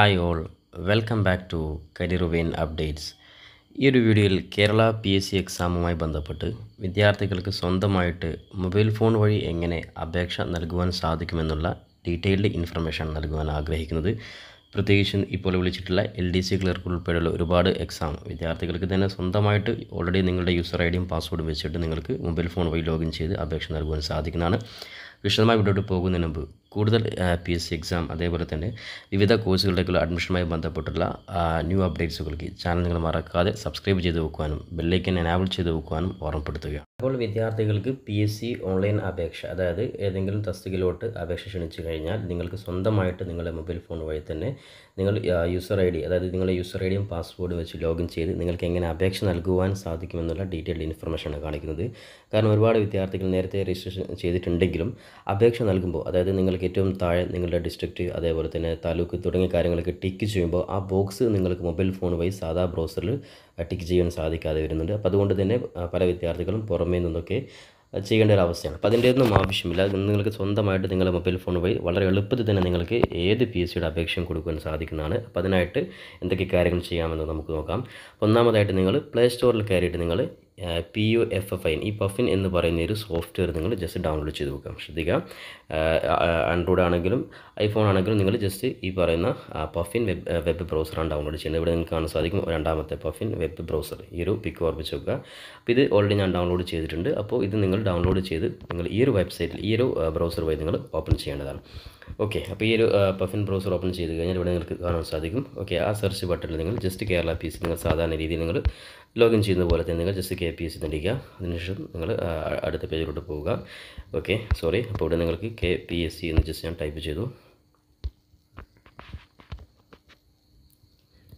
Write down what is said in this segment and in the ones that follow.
Hi all welcome back to കരിറുവേൻ updates ഈ ഒരു വീഡിയോയിൽ കേരള പി എസ് സി എക്സാമുമായി ബന്ധപ്പെട്ട് വിദ്യാർത്ഥികൾക്ക് സ്വന്തമായിട്ട് മൊബൈൽ ഫോൺ വഴി എങ്ങനെ അപേക്ഷ നൽകുവാൻ സാധിക്കുമെന്നുള്ള ഡീറ്റെയിൽഡ് ഇൻഫർമേഷൻ നൽകുവാൻ ആഗ്രഹിക്കുന്നത് പ്രത്യേകിച്ചും ഇപ്പോൾ വിളിച്ചിട്ടുള്ള എൽ ഡി സി ക്ലർക്ക് ഉൾപ്പെടെയുള്ള ഒരുപാട് എക്സാം വിദ്യാർത്ഥികൾക്ക് തന്നെ സ്വന്തമായിട്ട് ഓൾറെഡി നിങ്ങളുടെ യൂസർ ഐ ഡിയും പാസ്വേഡും വെച്ചിട്ട് നിങ്ങൾക്ക് മൊബൈൽ ഫോൺ വഴി ലോഗിൻ ചെയ്ത് അപേക്ഷ നൽകുവാൻ സാധിക്കുന്നതാണ് വിശദമായി വീഡിയോട്ട് പോകുന്നതിന് മുമ്പ് കൂടുതൽ പി എസ് സി എക്സാം അതേപോലെ തന്നെ വിവിധ കോഴ്സുകളിലേക്കുള്ള അഡ്മിഷനുമായി ബന്ധപ്പെട്ടുള്ള ന്യൂ അപ്ഡേറ്റ്സുകൾക്ക് ചാനൽ നിങ്ങൾ മറക്കാതെ സബ്സ്ക്രൈബ് ചെയ്ത് വെക്കുവാനും ബെല്ലൈക്കൻ എനാബിൾ ചെയ്ത് വെക്കുവാനും ഓർമ്മപ്പെടുത്തുക അപ്പോൾ വിദ്യാർത്ഥികൾക്ക് പി എസ് സി ഓൺലൈൻ അപേക്ഷ അതായത് ഏതെങ്കിലും തസ്തികയിലോട്ട് അപേക്ഷ ക്ഷണിച്ചു കഴിഞ്ഞാൽ നിങ്ങൾക്ക് സ്വന്തമായിട്ട് നിങ്ങളുടെ മൊബൈൽ ഫോൺ വഴി തന്നെ നിങ്ങൾ യൂസർ ഐ ഡി അതായത് നിങ്ങളുടെ യൂസർ ഐ ഡിയും പാസ്വേഡും വെച്ച് ലോഗിൻ ചെയ്ത് നിങ്ങൾക്ക് എങ്ങനെ അപേക്ഷ നൽകുവാൻ സാധിക്കുമെന്നുള്ള ഡീറ്റെയിൽഡ് ഇൻഫർമേഷനാണ് കാണിക്കുന്നത് കാരണം ഒരുപാട് വിദ്യാർത്ഥികൾ നേരത്തെ രജിസ്ട്രേഷൻ ചെയ്തിട്ടുണ്ടെങ്കിലും അപേക്ഷ നൽകുമ്പോൾ അതായത് നിങ്ങൾ നിങ്ങൾക്ക് ഏറ്റവും താഴെ നിങ്ങളുടെ ഡിസ്ട്രിക്റ്റ് അതേപോലെ തന്നെ താലൂക്ക് തുടങ്ങിയ കാര്യങ്ങളൊക്കെ ടിക്ക് ചെയ്യുമ്പോൾ ആ ബോക്സ് നിങ്ങൾക്ക് മൊബൈൽ ഫോൺ വഴി സാധാ ബ്രൗസറിൽ ടിക്ക് ചെയ്യാൻ സാധിക്കാതെ വരുന്നുണ്ട് അപ്പോൾ അതുകൊണ്ട് തന്നെ പല വിദ്യാർത്ഥികളും പുറമേ നിന്നൊക്കെ ചെയ്യേണ്ട ഒരു അവസ്ഥയാണ് അപ്പോൾ അതിൻ്റെയൊന്നും ആവശ്യമില്ല നിങ്ങൾക്ക് സ്വന്തമായിട്ട് നിങ്ങളുടെ മൊബൈൽ ഫോൺ വഴി വളരെ എളുപ്പത്തിൽ തന്നെ നിങ്ങൾക്ക് ഏത് പി എസ് സിയുടെ അപേക്ഷയും കൊടുക്കാൻ സാധിക്കുന്നതാണ് അപ്പോൾ അതിനായിട്ട് എന്തൊക്കെ കാര്യങ്ങൾ ചെയ്യാമെന്ന് നമുക്ക് നോക്കാം ഒന്നാമതായിട്ട് നിങ്ങൾ പ്ലേ സ്റ്റോറിൽ കയറിയിട്ട് നിങ്ങൾ P U F F I N ഈ പഫിൻ എന്ന് പറയുന്ന ഒരു സോഫ്റ്റ്വെയർ നിങ്ങൾ ജസ്റ്റ് ഡൗൺലോഡ് ചെയ്ത് വെക്കാം ശ്രദ്ധിക്കുക ആൻഡ്രോയിഡ് ആണെങ്കിലും ഐഫോൺ ആണെങ്കിലും നിങ്ങൾ ജസ്റ്റ് ഈ പറയുന്ന പഫിൻ വെബ് വെബ് ബ്രൗസറാണ് ഡൗൺലോഡ് ചെയ്യുന്നത് ഇവിടെ നിങ്ങൾക്ക് കാണാൻ സാധിക്കും രണ്ടാമത്തെ പഫിൻ വെബ് ബ്രൗസർ ഈ ഒരു പിക്ക് ഓർമ്മിച്ച് നോക്കുക അപ്പോൾ ഇത് ഓൾറെഡി ഞാൻ ഡൗൺലോഡ് ചെയ്തിട്ടുണ്ട് അപ്പോൾ ഇത് നിങ്ങൾ ഡൗൺലോഡ് ചെയ്ത് നിങ്ങൾ ഈ ഒരു വെബ്സൈറ്റിൽ ഈ ഒരു ബ്രൗസർ വഴി നിങ്ങൾ ഓപ്പൺ ചെയ്യേണ്ടതാണ് ഓക്കെ അപ്പോൾ ഈ ഒരു പഫിൻ ബ്രൗസർ ഓപ്പൺ ചെയ്ത് കഴിഞ്ഞാൽ ഇവിടെ നിങ്ങൾക്ക് കാണാൻ സാധിക്കും ഓക്കെ ആ സെർച്ച് ബട്ടണിൽ നിങ്ങൾ ജസ്റ്റ് കേരള പി നിങ്ങൾ സാധാരണ രീതിയിൽ നിങ്ങൾ ലോഗിൻ ചെയ്യുന്ന പോലെ തന്നെ നിങ്ങൾ ജസ്റ്റ് കെ പി എസ് തന്നിരിക്കുക അതിനുശേഷം നിങ്ങൾ അടുത്ത പേജിലോട്ട് പോവുക ഓക്കെ സോറി അപ്പോൾ ഇവിടെ നിങ്ങൾക്ക് കെ പി എസ് സി എന്ന് ജസ്റ്റ് ഞാൻ ടൈപ്പ് ചെയ്തു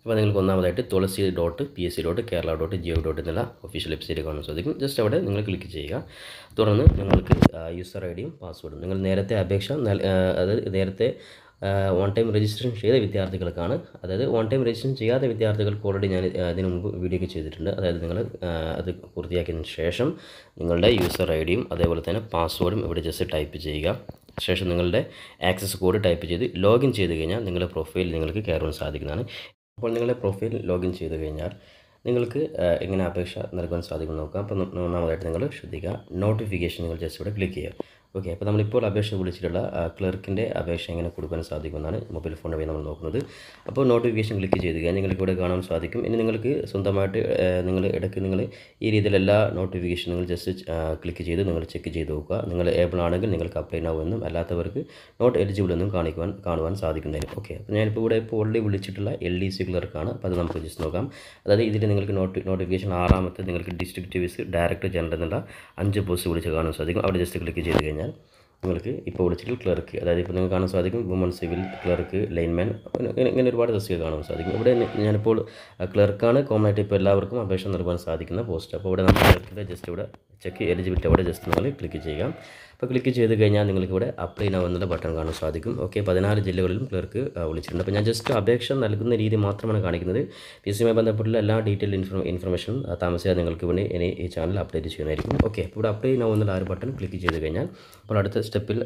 അപ്പോൾ നിങ്ങൾക്ക് ഒന്നാമതായിട്ട് Thulasi dot P S C dot Kerala dot ജിയോ ഡോട്ട് എന്നുള്ള ഒഫീഷ്യൽ വെബ്സൈറ്റ് കാണാൻ സാധിക്കും ജസ്റ്റ് അവിടെ നിങ്ങൾ ക്ലിക്ക് ചെയ്യുക തുടർന്ന് നിങ്ങൾക്ക് യൂസർ ഐ ഡിയും പാസ്വേഡും നിങ്ങൾ നേരത്തെ അപേക്ഷ അത് നേരത്തെ ഓൺ ടൈം രജിസ്ട്രേഷൻ ചെയ്ത വിദ്യാർത്ഥികൾക്കാണ് അതായത് ഓൺ ടൈം രജിസ്ട്രേഷൻ ചെയ്യാത്ത വിദ്യാർത്ഥികൾക്ക് ഓൾറെഡി ഞാൻ അതിന് മുമ്പ് വീഡിയോ ചെയ്തിട്ടുണ്ട് അതായത് നിങ്ങൾ അത് പൂർത്തിയാക്കിയതിന് ശേഷം നിങ്ങളുടെ യൂസർ ഐ ഡിയും അതേപോലെ തന്നെ പാസ്വേഡും ഇവിടെ ജസ്റ്റ് ടൈപ്പ് ചെയ്യുക ശേഷം നിങ്ങളുടെ ആക്സസ് കോഡ് ടൈപ്പ് ചെയ്ത് ലോഗിൻ ചെയ്ത് കഴിഞ്ഞാൽ നിങ്ങളുടെ പ്രൊഫൈൽ നിങ്ങൾക്ക് കയറുവാൻ സാധിക്കുന്നതാണ് അപ്പോൾ നിങ്ങളുടെ പ്രൊഫൈൽ ലോഗിൻ ചെയ്ത് കഴിഞ്ഞാൽ നിങ്ങൾക്ക് എങ്ങനെ അപേക്ഷ നൽകാൻ സാധിക്കുമെന്ന് നോക്കാം അപ്പോൾ ഒന്നാമതായിട്ട് നിങ്ങൾ ശ്രദ്ധിക്കുക നോട്ടിഫിക്കേഷൻ നിങ്ങൾ ജസ്റ്റ് ഇവിടെ ക്ലിക്ക് ചെയ്യുക ഓക്കെ അപ്പോൾ നമ്മളിപ്പോൾ അപേക്ഷ വിളിച്ചിട്ടുള്ള ക്ലർക്കിൻ്റെ അപേക്ഷ എങ്ങനെ കൊടുക്കാൻ സാധിക്കുമെന്നാണ് മൊബൈൽ ഫോൺ വഴി നമ്മൾ നോക്കുന്നത് അപ്പോൾ നോട്ടിഫിക്കേഷൻ ക്ലിക്ക് ചെയ്ത് കഴിഞ്ഞാൽ നിങ്ങൾക്ക് ഇവിടെ കാണാൻ സാധിക്കും ഇനി നിങ്ങൾക്ക് സ്വന്തമായിട്ട് നിങ്ങൾ ഇടയ്ക്ക് നിങ്ങൾ ഈ രീതിയിലെല്ലാ നോട്ടിഫിക്കേഷൻ നിങ്ങൾ ജസ്റ്റ് ക്ലിക്ക് ചെയ്ത് നിങ്ങൾ ചെക്ക് ചെയ്ത് നോക്കുക നിങ്ങൾ ഏബിൾ ആണെങ്കിൽ നിങ്ങൾക്ക് അപ്ലൈ ആവുമെന്നും അല്ലാത്തവർക്ക് നോട്ട് എലിജിബിൾ എന്നും കാണിക്കുവാൻ കാണുവാൻ സാധിക്കുന്നതിന് ഓക്കെ അപ്പോൾ ഞാനിപ്പോൾ ഇവിടെ ഇപ്പോൾ ഓൾറെഡി വിളിച്ചിട്ടുള്ള എൽ ഡി സി ക്ലർക്കാണ് അപ്പോൾ അത് നമുക്ക് ജസ്റ്റ് നോക്കാം അതായത് ഇതിൽ നിങ്ങൾക്ക് നോട്ട് നോട്ടിഫിക്കേഷൻ ആറാമത്തെ നിങ്ങൾക്ക് ഡിസ്ട്രിക്ട് വൈസ് ഡയറക്ടർ ജനറൽ എന്നുള്ള അഞ്ച് പോസ്റ്റ് വിളിച്ച് കാണാൻ സാധിക്കും അവിടെ ജസ്റ്റ് ക്ലിക്ക് ചെയ്ത് കഴിഞ്ഞാൽ കഴിഞ്ഞാൽ നിങ്ങൾക്ക് ഇപ്പോൾ വിളിച്ചിട്ട് ക്ലർക്ക് അതായത് ഇപ്പോൾ നിങ്ങൾ കാണാൻ സാധിക്കും വുമൺ സിവിൽ ക്ലർക്ക് ലൈൻമാൻ ഇങ്ങനെ ഒരുപാട് തസ്തിക കാണാൻ സാധിക്കും ഇവിടെ ഞാനിപ്പോൾ ക്ലർക്കാണ് കോമൺ ആയിട്ട് ഇപ്പോൾ എല്ലാവർക്കും അപേക്ഷ നൽകാൻ സാധിക്കുന്ന പോസ്റ്റ് അപ്പോൾ ഇവിടെ നമ്മൾ ക്ലർക്കിൻ്റെ ജസ്റ്റ് ഇവിടെ ചെക്ക് എലിജിബിലിറ്റി അവിടെ ജസ്റ്റ് നിങ്ങൾ ക്ലിക്ക് ചെയ്യാം അപ്പോൾ ക്ലിക്ക് ചെയ്ത് കഴിഞ്ഞാൽ നിങ്ങൾക്ക് ഇവിടെ അപ്ലൈ നൗ എന്നുള്ള ബട്ടൺ കാണാൻ സാധിക്കും ഓക്കെ പതിനാല് ജില്ലകളിലും ക്ലർക്ക് വിളിച്ചിട്ടുണ്ട് അപ്പോൾ ഞാൻ ജസ്റ്റ് അപേക്ഷ നൽകുന്ന രീതി മാത്രമാണ് കാണിക്കുന്നത് പി സിയുമായി ബന്ധപ്പെട്ടുള്ള എല്ലാ ഡീറ്റെയിൽ ഇൻഫർ ഇൻഫർമേഷൻ താമസിയാതെ നിങ്ങൾക്ക് ഇവിടെ ഇനി ഈ ചാനൽ അപ്ഡേറ്റ് ചെയ്യുന്നതായിരിക്കും ഓക്കെ ഇവിടെ അപ്ലൈ നൗ എന്നുള്ള ആ ഒരു ബട്ടൺ ക്ലിക്ക് ചെയ്ത് കഴിഞ്ഞാൽ അപ്പോൾ അടുത്ത സ്റ്റെപ്പിൽ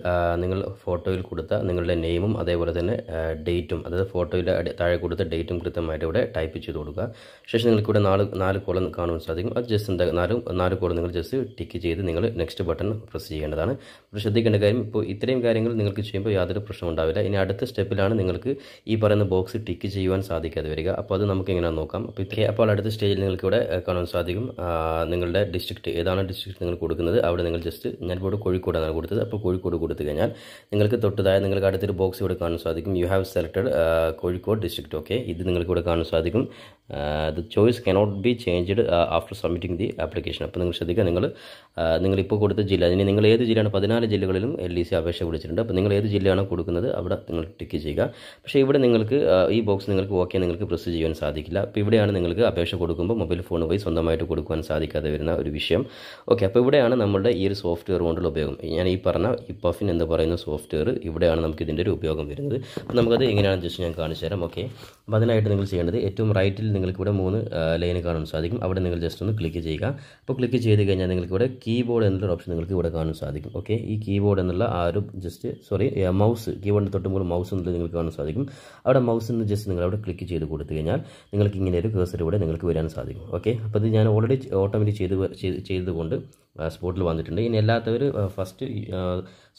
നിങ്ങൾ ഫോട്ടോയിൽ കൊടുത്ത നിങ്ങളുടെ നെയിമും അതേപോലെ തന്നെ ഡേറ്റും അതായത് ഫോട്ടോയിൽ താഴെ കൊടുത്ത ഡേറ്റും കൃത്യമായിട്ട് ഇവിടെ ടൈപ്പ് ചെയ്ത് കൊടുക്കുക ശേഷം നിങ്ങൾക്ക് ഇവിടെ നാല് നാല് കോളം കാണാൻ സാധിക്കും അത് ജസ്റ്റ് നാല് നാല് കോളം നിങ്ങൾ ജസ്റ്റ് ടിക്ക് ചെയ്ത് നിങ്ങൾ നെക്സ്റ്റ് ബട്ടൺ പ്രസ് ചെയ്യേണ്ടതാണ് അപ്പോൾ ശ്രദ്ധിക്കേണ്ട കാര്യം ഇപ്പോൾ ഇത്രയും കാര്യങ്ങൾ നിങ്ങൾക്ക് ചെയ്യുമ്പോൾ യാതൊരു പ്രശ്നവും ഉണ്ടാവില്ല ഇനി അടുത്ത സ്റ്റെപ്പിലാണ് നിങ്ങൾക്ക് ഈ പറയുന്ന ബോക്സ് ടിക്ക് ചെയ്യുവാൻ സാധിക്കാതെ വരിക അപ്പോൾ അത് നമുക്ക് എങ്ങനെ നോക്കാം അപ്പോൾ അപ്പോൾ അടുത്ത സ്റ്റേജിൽ നിങ്ങൾക്ക് ഇവിടെ കാണാൻ സാധിക്കും നിങ്ങളുടെ ഡിസ്ട്രിക്ട് ഏതാണ് ഡിസ്ട്രിക്ട് നിങ്ങൾ കൊടുക്കുന്നത് അവിടെ നിങ്ങൾ ജസ്റ്റ് ഞാൻ ഇവിടെ കോഴിക്കോടാണ് കൊടുത്തത് അപ്പോൾ കോഴിക്കോട് കൊടുത്തു കഴിഞ്ഞാൽ നിങ്ങൾക്ക് തൊട്ടതായ നിങ്ങൾക്ക് അടുത്തൊരു ബോക്സ് ഇവിടെ കാണാൻ സാധിക്കും you have selected Kozhikode district okay ഇത് നിങ്ങൾക്ക് ഇവിടെ കാണാൻ സാധിക്കും the choice cannot be changed after submitting the application അപ്പോൾ നിങ്ങൾ ശ്രദ്ധിക്കുക നിങ്ങൾ നിങ്ങളിപ്പോൾ കൊടുത്ത ജില്ല ഇനി നിങ്ങൾ ഏത് ജില്ലയാണ് പതിനാല് ജില്ലകളിലും എൽ ഡി സി അപേക്ഷ വിളിച്ചിട്ടുണ്ട് അപ്പോൾ നിങ്ങൾ ഏത് ജില്ലയാണോ കൊടുക്കുന്നത് അവിടെ നിങ്ങൾ ടിക്ക് ചെയ്യുക പക്ഷേ ഇവിടെ നിങ്ങൾക്ക് ഈ ബോക്സ് നിങ്ങൾക്ക് ഓക്കെ നിങ്ങൾക്ക് പ്രസ് ചെയ്യാൻ സാധിക്കില്ല അപ്പോൾ ഇവിടെയാണ് നിങ്ങൾക്ക് അപേക്ഷ കൊടുക്കുമ്പോൾ മൊബൈൽ ഫോൺ വഴി സ്വന്തമായിട്ട് കൊടുക്കുവാൻ സാധിക്കാതെ വരുന്ന ഒരു വിഷയം ഓക്കെ അപ്പോൾ ഇവിടെയാണ് നമ്മുടെ ഈ ഒരു സോഫ്റ്റ്വെയർ കൊണ്ടുള്ള ഉപയോഗം ഞാൻ ഈ പറഞ്ഞ ഇപ്പഫിൻ എന്ന് പറയുന്ന സോഫ്റ്റ്വെയർ ഇവിടെയാണ് നമുക്ക് ഇതിൻ്റെ ഒരു ഉപയോഗം വരുന്നത് അപ്പോൾ നമുക്കത് എങ്ങനെയാണെന്ന് ജസ്റ്റ് ഞാൻ കാണിച്ചു തരാം ഓക്കെ അപ്പോൾ അതിനായിട്ട് നിങ്ങൾ ചെയ്യേണ്ടത് ഏറ്റവും റൈറ്റിൽ നിങ്ങൾക്ക് ഇവിടെ മൂന്ന് ലൈൻ കാണാൻ സാധിക്കും അവിടെ നിങ്ങൾ ജസ്റ്റ് ഒന്ന് ക്ലിക്ക് ചെയ്യുക അപ്പോൾ ക്ലിക്ക് ചെയ്ത് കഴിഞ്ഞാൽ നിങ്ങൾ ഇവിടെ കീബോർഡ് എന്നുള്ള ഓപ്ഷൻ നിങ്ങൾക്ക് ഇവിടെ കാണാൻ സാധിക്കും ഓക്കെ ഈ കീബോർഡ് എന്നുള്ള ആ ഒരു ജസ്റ്റ് സോറി മൗസ് കീബോർഡിൻ്റെ തൊട്ട് മൗസ് എന്നുള്ളത് നിങ്ങൾക്ക് കാണാൻ സാധിക്കും അവിടെ മൗസ് എന്ന് ജസ്റ്റ് നിങ്ങൾ അവിടെ ക്ലിക്ക് ചെയ്ത് കൊടുത്തു കഴിഞ്ഞാൽ നിങ്ങൾക്ക് ഇങ്ങനെ ഒരു കേസർ ഇവിടെ നിങ്ങൾക്ക് വരാൻ സാധിക്കും ഓക്കെ അപ്പോൾ ഇത് ഞാൻ ഓൾറെഡി ഓട്ടോമാറ്റിക് ചെയ്ത് ചെയ്തുകൊണ്ട് സ്പോട്ടിൽ വന്നിട്ടുണ്ട് ഇനി അല്ലാത്തവർ ഫസ്റ്റ്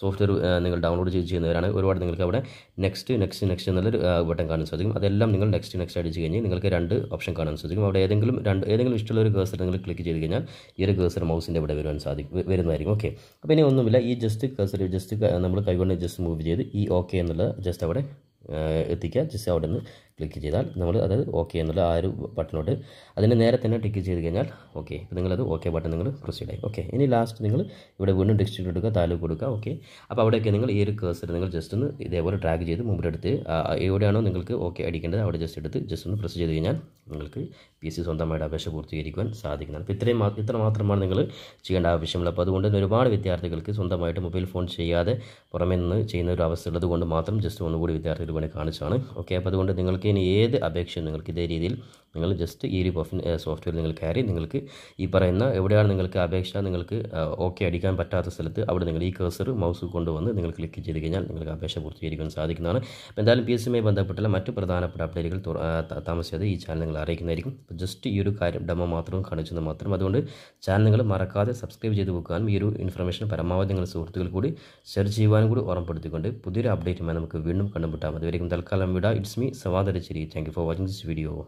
സോഫ്റ്റ്വെയർ നിങ്ങൾ ഡൗൺലോഡ് ചെയ്ത് ചെയ്യുന്നവരാണ് ഒരുപാട് നിങ്ങൾക്ക് അവിടെ നെക്സ്റ്റ് നെക്സ്റ്റ് നെക്സ്റ്റ് എന്നുള്ളൊരു ബട്ടൺ കാണാൻ സാധിക്കും അതെല്ലാം നിങ്ങൾ നെക്സ്റ്റ് നെക്സ്റ്റ് അടിച്ച് കഴിഞ്ഞ് നിങ്ങൾക്ക് രണ്ട് ഓപ്ഷൻ കാണാൻ സാധിക്കും അവിടെ ഏതെങ്കിലും രണ്ട് ഏതെങ്കിലും ഇഷ്ടമുള്ള ഒരു കേസർ നിങ്ങൾ ക്ലിക്ക് ചെയ്ത് കഴിഞ്ഞാൽ ഈ ഒരു കേസർ മൗസിൻ്റെ ഇവിടെ വരുവാൻ സാധിക്കും വരുന്നതായിരിക്കും ഓക്കെ അപ്പോൾ ഇനി ഒന്നുമില്ല ഈ ജസ്റ്റ് കേസർ ജസ്റ്റ് നമ്മൾ കൈകൊണ്ട് ജസ്റ്റ് മൂവ് ചെയ്ത് ഈ ഓക്കെ എന്നുള്ള ജസ്റ്റ് അവിടെ എത്തിക്കുക ജസ്റ്റ് അവിടെ നിന്ന് ക്ലിക്ക് ചെയ്താൽ നമ്മൾ അത് ഓക്കെ എന്നുള്ള ആ ഒരു ബട്ടണോട്ട് അതിന് നേരെ തന്നെ ടിക്ക് ചെയ്ത് കഴിഞ്ഞാൽ ഓക്കെ ഇപ്പോൾ നിങ്ങളത് ഓക്കെ ബട്ടൺ നിങ്ങൾ പ്രസ് ചെയ്തായി ഓക്കെ ഇനി ലാസ്റ്റ് നിങ്ങൾ ഇവിടെ വീണ്ടും ഡിസ്ട്രിക്ട് എടുക്കുക താലൂക്ക് കൊടുക്കുക ഓക്കെ അപ്പോൾ അവിടെയൊക്കെ നിങ്ങൾ ഈ ഒരു കേസർ നിങ്ങൾ ജസ്റ്റ് ഒന്ന് ഇതേപോലെ ട്രാക്ക് ചെയ്ത് മുമ്പിലെടുത്ത് എവിടെയാണോ നിങ്ങൾക്ക് ഓക്കെ അടിക്കേണ്ടത് അവിടെ ജസ്റ്റ് എടുത്ത് ജസ്റ്റ് ഒന്ന് പ്രസ് ചെയ്ത് കഴിഞ്ഞാൽ നിങ്ങൾക്ക് പി സി സ്വന്തമായിട്ട് അപേക്ഷ പൂർത്തീകരിക്കുവാൻ സാധിക്കുന്നത് അപ്പോൾ ഇത്രയും ഇത്ര മാത്രമാണ് നിങ്ങൾ ചെയ്യേണ്ട ആവശ്യമുള്ളത് അപ്പോൾ അതുകൊണ്ട് തന്നെ ഒരുപാട് വിദ്യാർത്ഥികൾക്ക് സ്വന്തമായിട്ട് മൊബൈൽ ഫോൺ ചെയ്യാതെ പുറമേ നിന്ന് ചെയ്യുന്ന ഒരു അവസ്ഥ ഉള്ളത് കൊണ്ട് മാത്രം ജസ്റ്റ് ഒന്നുകൂടി വിദ്യാർത്ഥികൾ ഇതുപോലെ കാണിച്ചാണ് ഓക്കെ അപ്പോൾ അതുകൊണ്ട് നിങ്ങൾക്ക് ഇനി ഏത് അപേക്ഷയും നിങ്ങൾക്ക് ഇതേ രീതിയിൽ നിങ്ങൾ ജസ്റ്റ് ഈ ഒരു സോഫ്റ്റ്വെയർ നിങ്ങൾ കയറി നിങ്ങൾക്ക് ഈ പറയുന്ന എവിടെയാണ് നിങ്ങൾക്ക് അപേക്ഷ നിങ്ങൾക്ക് ഓക്കെ അടിക്കാൻ പറ്റാത്ത സ്ഥലത്ത് അവിടെ നിങ്ങൾ ഈ കേസർ മൗസ് കൊണ്ടുവന്ന് നിങ്ങൾ ക്ലിക്ക് ചെയ്ത് കഴിഞ്ഞാൽ നിങ്ങൾക്ക് അപേക്ഷ പൂർത്തീകരിക്കാൻ സാധിക്കുന്നതാണ് അപ്പോൾ എന്തായാലും പി എസ് ബന്ധപ്പെട്ടുള്ള മറ്റു പ്രധാനപ്പെട്ട അപ്ഡേറ്റുകൾ താമസിയാതെ ഈ ചാനൽ നിങ്ങൾ അറിയിക്കുന്നതായിരിക്കും ജസ്റ്റ് ഈ ഒരു കാര്യം ഡെമോ മാത്രം കാണിച്ചെന്ന് മാത്രം അതുകൊണ്ട് ചാനൽ നിങ്ങൾ മറക്കാതെ സബ്സ്ക്രൈബ് ചെയ്ത് വെക്കാനും ഈ ഒരു ഇൻഫർമേഷൻ പരമാവധി നിങ്ങൾ സുഹൃത്തുക്കൾ കൂടി ഷെയർ ചെയ്യുവാനും കൂടി ഓർമ്മപ്പെടുത്തിക്കൊണ്ട് പുതിയൊരു അപ്ഡേറ്റുമായി നമുക്ക് വീണ്ടും കണ്ടുമുട്ടാൽ മതി velikum talkaalam vida. It's me, Savadarachiri. Thank you for watching this video.